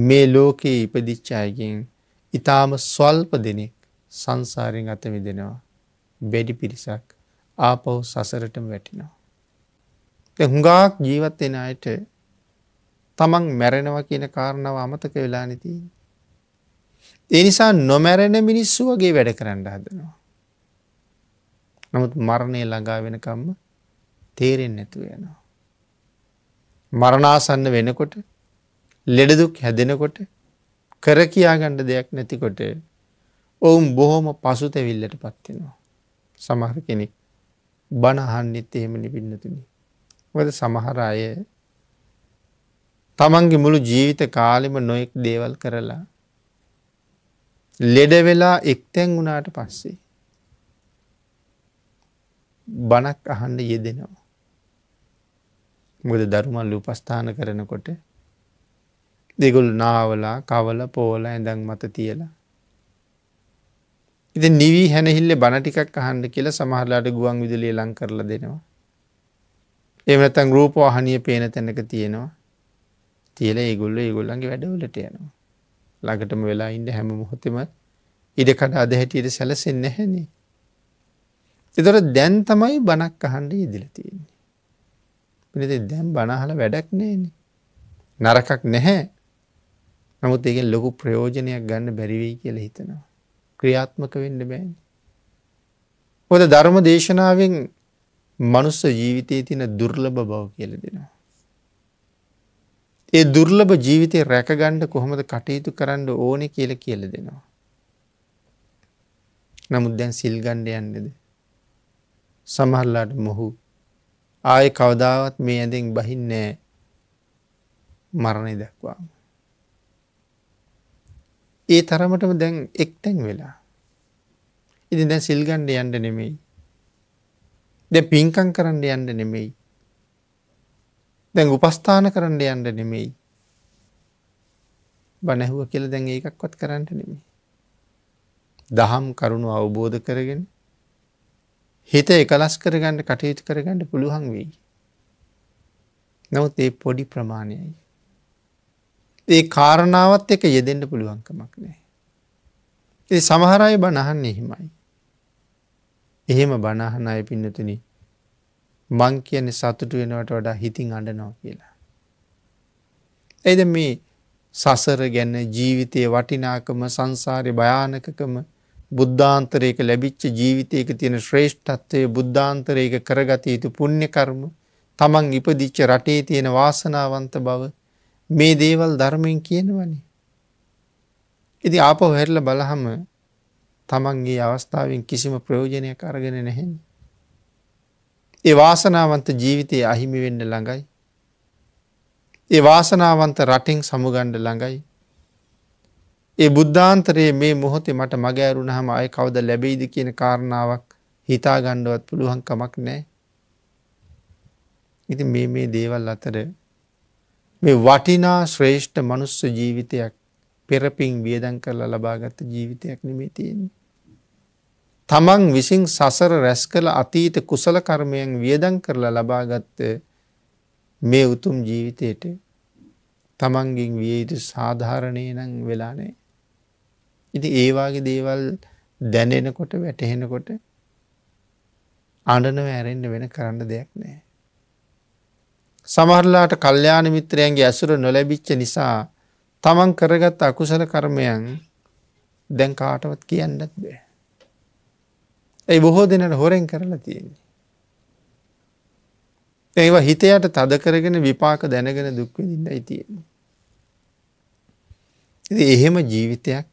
මේ ලෝකයේ ඉපදිච්ච අයගෙන් ඊටාම ස්වල්ප දෙනෙක් සංසාරයෙන් අත මිදෙනවා. බෙඩි පිරිසක් ආපහු සසරටම වැටිනවා. හුඟාක් ජීවත් වෙන අයට තමන් මැරෙනවා කියන කාරණාව අමතක වෙලා නැති. ඒ නිසා නොමැරෙන මිනිස්සු වගේ වැඩ කරන්න හදනවා. නමුත් මරණය ළඟා වෙනකම්ම තේරෙන්නේ නැතුව යනවා. මරණාසන්න වෙනකොට ලෙඩදුක් හැදෙනකොට කර කියාගණ්ඩ දෙයක් නැතිකොට ඔවුන් බොහොම පසුතැවිල්ලට පත්වෙනවා. සමහර කෙනෙක් බණහන්නෙත් එහෙම නිපින්නතුනි. වද සමහර අය තමන්ගේ මුළු ජීවිත කාලෙම නොයෙක් දේවල් කරලා ලෙඩවෙලා එක්තැන් වුණාට පස්සේ බණක් අහන්න යෙදෙනවා. මුද දරුමල් උපස්ථාන කරනකොට දෙගොල් නාවලා කවල පෝල ඇඳන් මත තියලා. ඉති නිවී හැනහිල්ල බණටිකක් අහන්ඩ කියල සමහරලාට ගුවන් විදුලිය ලං කරල දෙනවා. එමනතන් රූපවාහනිය පේන තැනක තියෙනවා තියල ඒගොල්ල ඒගොල්ලන්ගේ වැඩවලට යනවා. ළඟටම වෙලා ඉන්ඩ හැම මොහොතෙම ඉඩකට අද හැටියට සැලසෙන්න හැනේ. එතොට දැන් තමයි බණක් අහන්ඩ ඉදිල තියෙන්නේ. පිනති දැම් බනහල වැඩක් නේන. නරකක් නැහැ නමුත් ඒකෙන් ලොකු ප්‍රයෝජනයක් ගන්න බැරිවෙයි කියල හිතනවා. ක්‍රියාත්මක වෙන්න බෑන්. හොද ධර්ම දේශනාවෙන් මනුස්ස ජීවිතයේ තින දුර්ලභ බව කියල දෙනවා. ඒ දුර්ලභ ජීවිතය රැකගණ්ඩ කොහොමද කටයුතු කරන්න ඕනෙ කියල කියල දෙනවා. නමුත් දැන් සිල්ගණ්ඩ යන්නේද. සමහල්ලාට මොහු ආය කවදාවත් මේ ඇදෙන් බහින්නෑ මරණය දක්වාම. ඒ තරමටම දැන් එක්තැන් වෙලා. ඉතින් දැන් සිල් ගන්න යන්න නෙමෙයි. දැන් පින්කම් කරන්න යන්න නෙමෙයි. දැන් උපස්ථාන කරන්න යන්න නෙමෙයි. බණ ඇහුවා කියලා දැන් ඒකක්වත් කරන්න නෙමෙයි. දහම් කරුණු අවබෝධ කරගෙන හිත එකලස් කරගන්න කටයුතු කරගන්න පුළුවන් වෙයි. නමුත් ඒ පොඩි ප්‍රමාණයයි. ඒ කාරණාවත් එක යෙදෙන්ට පුළුවන්කමක් නෑ. ඒ සමහරය බණහන්න එහෙමයි. එහෙම බණහන අය පින්නතුන මං කියන සතුටු වෙනවට වඩා හිතින් අඩනවා කියලා. එද මේ සසර ගැන ජීවිතය වටිනාකම සංසාරය භයානකකම බුද්ධාන්තරයක ලැබිච්ච ජීවිතයක තියෙන ශ්‍රේෂ්ඨත්වය බුද්ධාන්තරයක කරගත යුතු පුුණ්‍ය කර්ම තමන් ඉපදිච්ච රටේ තියෙන වාසනාවන්ත බව මේ දේවල් ධර්මයෙන් කියනවනේ. ඉති ආපහු හැරල බලහම තමන්ගේ අවස්ථාවෙන් කිසිම ප්‍රයෝජනයක් අරගෙන නැහැන්. ඒ වාසනාවන්ත ජීවිතය අහිමි වෙන්න ළඟයි. ඒ වාසනාවන්ත රටෙන් සමුගණ්ඩ ළඟයි. ඒ බුද්ධාන්තරයේ මේ මොහොතේ මට මගෑරුණ හම අය කවද ලැබෙයිද කියන කාරණාවක් හිතා ගණ්ඩුවත් පුළුවන්කමක් නෑ. ඉති මේ මේ දේවල් අතර මේ වටිනා ශ්‍රේෂ්ඨ මනුස්ස ජීවිතයක් පෙරපින් වියදන් කරලා ලබාගත්ත ජීවිතයක් නෙමේ තියෙන්නේ. තමන් විසින් සසර රැස් කළ අතීත කුසල කර්මයන් වියදන් කරලා ලබාගත්ත මේ උතුම් ජීවිතයට තමන්ගින් විය යුතු සාධාරණය නම් වෙලා නෑ. ඉති ඒවාගේ දේවල් දැනෙනකොට වැටහෙනකොට අඩනව ඇරෙන්න්න වෙන කරන්න දෙයක් නෑ. සමහරලාට කල්්‍යාන මිත්‍රයන්ගේ ඇසුර නොලැබිච්ච නිසා තමන් කරගත් අකුසල කර්මයන් දැන් කාටවත් කියන්නත් බෑ. ඇයි බොහෝ දෙනට හොරෙන් කරලා තියෙන්නේ. ඒවා හිතයට තදකරගෙන විපාක දැනගෙන දුක්විඳන්න යිතියෙන්නේ. ඉති එහෙම ජීවිතයක්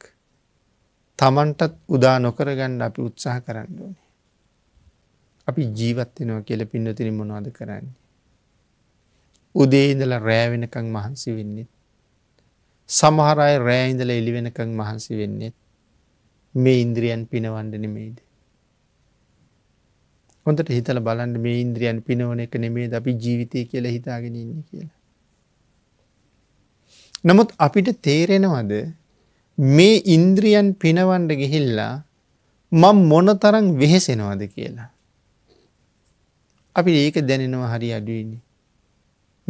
තමන්ටත් උදා නොකරගන්න අපි උත්සාහ කරන්න ඕනේ. අපි ජීවත්වෙනවා කියල පින්නතිරි මොනවාද කරන්නේ. උදේඉඳල රෑවෙනකං මහන්සි වෙන්නෙත්. සමහරයි රෑඉඳල එළිවෙනකං මහන්සි වෙන්නෙත් මේ ඉන්ද්‍රියන් පිනවන්ඩ නෙමේද. හොඳට හිතල බලන්ඩ මේ ඉන්ද්‍රියන් පිනවන එක නෙමේ ද අපි ජීවිතය කියල හිතාගෙන ඉන්න කියලා. නමුත් අපිට තේරෙනවද මේ ඉන්ද්‍රියන් පිනවන්ඩ ගෙහිල්ලා මං මොන තරං වෙහෙසෙනවද කියලා. අපි ඒක දැනෙනවා හරි අඩුවන්නේ.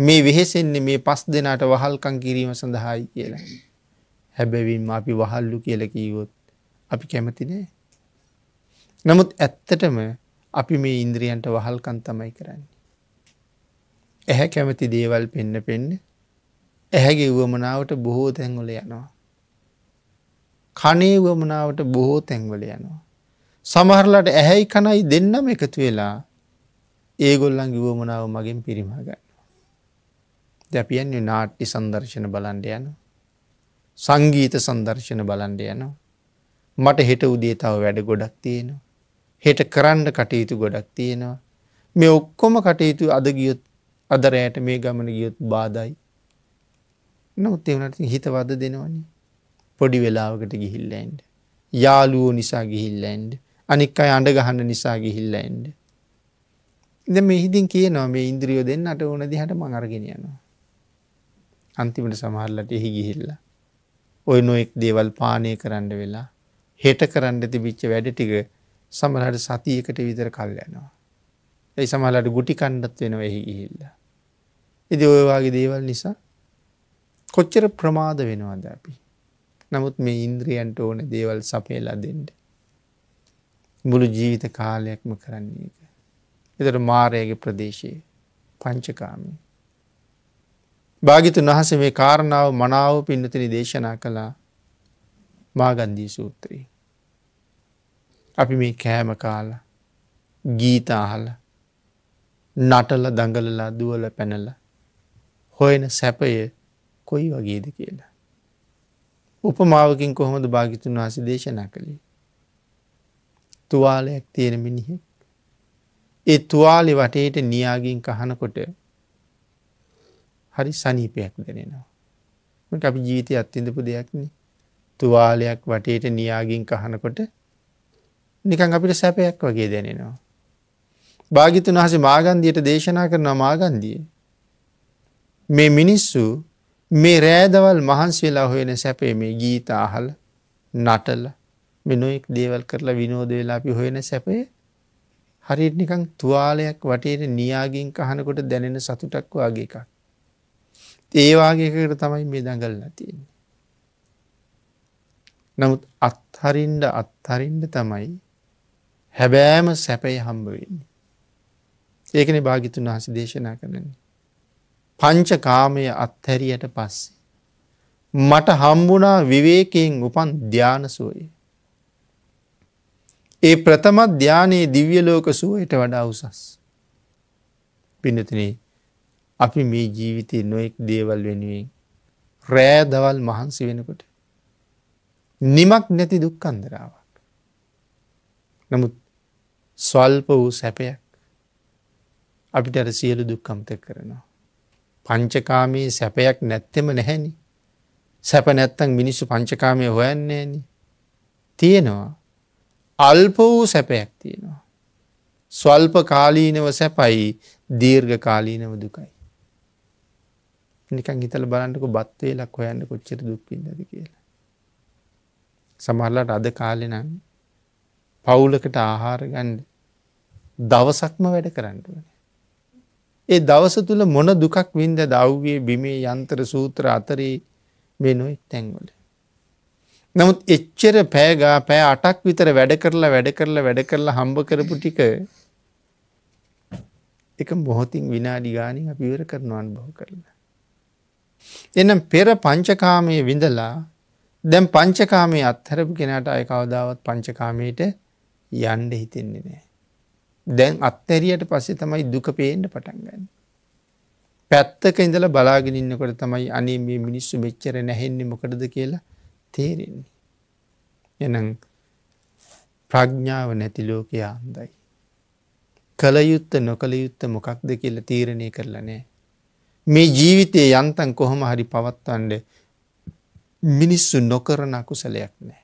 මේ වෙහෙසෙන්නේ මේ පස් දෙනාට වහල්කම් කිරීම සඳහායි කියලා. හැබැවින්ම අපි වහල්ලු කියලා කීවොත් අපි කැමති නෑ. නමුත් ඇත්තටම අපි මේ ඉන්ද්‍රියන්ට වහල්කම් තමයි කරන්නේ. ඇහැ කැමති දේවල් පෙන්න පෙන්න ඇහැගේ වුවමනාවට බොහෝ තැන්වල යනවා. කනේ වුවමනාවට බොහෝ තැන්වල යනවා. සමහරලට ඇහැයි කනයි දෙන්නම එකතු වෙලා ඒගොල්ලන් ගිවුවමනාව මගින් පිරිමගයි. දැපියන්නේ නාට්‍ය සංදර්ශන බලන්ඩ යන. සංගීත සංදර්ශන බලන්ඩ යනවා. මට හෙට උදේ තව වැඩ ගොඩක් තියෙනවා. හෙට කරන්න කටයුතු ගොඩක් තියෙනවා. මේ ඔක්කොම කටයුතු අද ගියොත් අදරෑට මේ ගමන ගියොත් බාදයි. නොත් එවනට හිතවද දෙනවනේ. පොඩි වෙලාවකට ගිහිල්ලඇන්ඩ. යාලුවෝ නිසා ගිහිල්ලඇන්ඩ. අනික් අයි අඩ ගහන්න නිසා ගිහිල්ලඇන්ඩ. ඉද මෙහිදින් කියනවා මේ ඉන්ද්‍රියෝ දෙන්නට ඕන දිහට මඟරගෙනයනවා. අන්තිමට සමහරලට එහි ගිහිල්ල. ඔය නොෙක් දේවල් පානය කරන්න වෙලා හෙට කරන්න තිබිච්ච වැඩ ටික සමරට සතියකට විතර කල් යනවා. ඇයි සමහලට ගුටි කණ්ඩත් වෙනව එහි ගිහිල්ල. එද ඔයවාගේ දේවල් නිසා කොච්චර ප්‍රමාද වෙනවාද අපි. නමුත් මේ ඉන්ද්‍රියන්ට ඕන දේවල් සපේලා දෙෙන්ට. මුළු ජීවිත කාලයක්ම කරන්නේ එක. එතට මාරයගේ ප්‍රදේශයේ පංචකාමී. භාගිතුන් වහස මේ කාරණාව මනාව පින්නතින දේශනා කළා මාගන්දී සූත්‍රී. අපි මේ කෑම කාල ගීතාහල නටල දඟලලා දුවල පැනල හොයන සැපය කොයි වගේද කියලා. උපමාවකින් කොහොමද භාගිතුන් වහස දේශනා කළේ. තුවාලයක් තියෙන මිනිහෙක් ඒ තුවාලෙ වටේට නියාගින් කහනකොට හරි සනීපයක් දෙනෙනවා. මට අපි ජීවිතය අත්තිඳපු දෙයක්න තුවාලයක් වටේට නියාගින් කහනකොට නිකන් අපිට සැපයක් වගේ දැනෙනවා. භාගිතුන් වහස මාගන්දියට දේශනා කරන මාගන්දිය. මේ මිනිස්සු මේ රෑදවල් මහන්සවෙලා හොයෙන සැපේ මේ ගීත අහල් නටල්ල මෙනුවෙක් දේවල් කරලා විනෝද වෙලා අපි හොයෙන සැපේ හරිනිකං තුවාලයක් වටේට නියාගින් කහනකොට දැනෙන සතුටක් වගේ එකක්. ඒවාගේකට තමයි මේ දඟල්ලා තියෙන. නමුත් අත්හරින්ඩ අත්හරින්ඩ තමයි හැබෑම සැපයි හම්බවෙන්නේ. ඒකන භාගිතුන් හසි දේශනා කරන. පංච කාමය අත්හැරියට පස්සේ. මට හම්බුනා විවේකයෙන් උපන් ධ්‍යානසුවය. ඒ ප්‍රථමත් ධ්‍යානයේ දිව්‍ය ලෝක සුවයට වඩා උසස්. පිනතිනේ අපි මේ ජීවිතය නොෙක් දේවල් වෙනුවෙන් රෑදවල් මහන්සි වෙනකොට. නිමක් නැති දුක්කන්දරාවක්. නමුත් ස්වල්ප වූ සැපයක් අපිට අර සියලු දුක්කම්තක් කරනවා. පංචකාමී සැපයක් නැත්තෙම නැහැනි. සැප නැත්තං මිනිස්සු පංචකාමය හොයන්නේන. තියෙනවා. අල්ප වූ සැපයක් තියෙනවා. ස්වල්ප කාලීනව සැපයි දීර්ඝ කාලීනව දුකයි. නිකන් හිතල බලන්නක බත්වේ ලක් හොයන්න කොච්චර දුක්විදද කියලා. සමහරලට අද කාලෙනම් පවුලකට ආහාරගන්න දවසක්ම වැඩ කරන්නුවන. ඒ දවස තුළ මොන දුකක් වින්ද දව්වේ බිමේ යන්තර සූත්‍ර අතරේ මේ නොයි තැන්වල. නමුත් එච්චර පෑගා පෑ අටක් විතර වැඩ කරලා වැඩ කරලා වැඩ කරලා හම්බ කරපු ටික එක මොහොතින් විනාඩි ගානින් අපිවර කරනවන් බොහ කරලා. එනම් පෙර පංචකාමයේ විඳලා දැම් පංචකාමේ අත්හරපු කෙනට අය කවදාවත් පංචකාමයට යන්ඩ හිතෙන්නේ නෑ. දැන් අත්තැරියට පස්සේ තමයි දුක පේෙන්ට පටන්ගන්න. පැත්තක ඉඳල බලාගෙනන්නකොට තමයි අනේ මේ මිනිස්සු මෙච්චර නැහෙන්නේ මොකටද කියලා තේරෙන්නේ. එනම් ප්‍රඥාව නැති ලෝකයා අන්දයි. කළයුත්ත නොකළ යුත්ත මොකක්ද කියලා තීරණය කරලා නෑ. මේ ජීවිතයේ යන්තන් කොහොම හරි පවත්වන්ඩ මිනිස්සු නොකරන අකුසලයක් නෑ.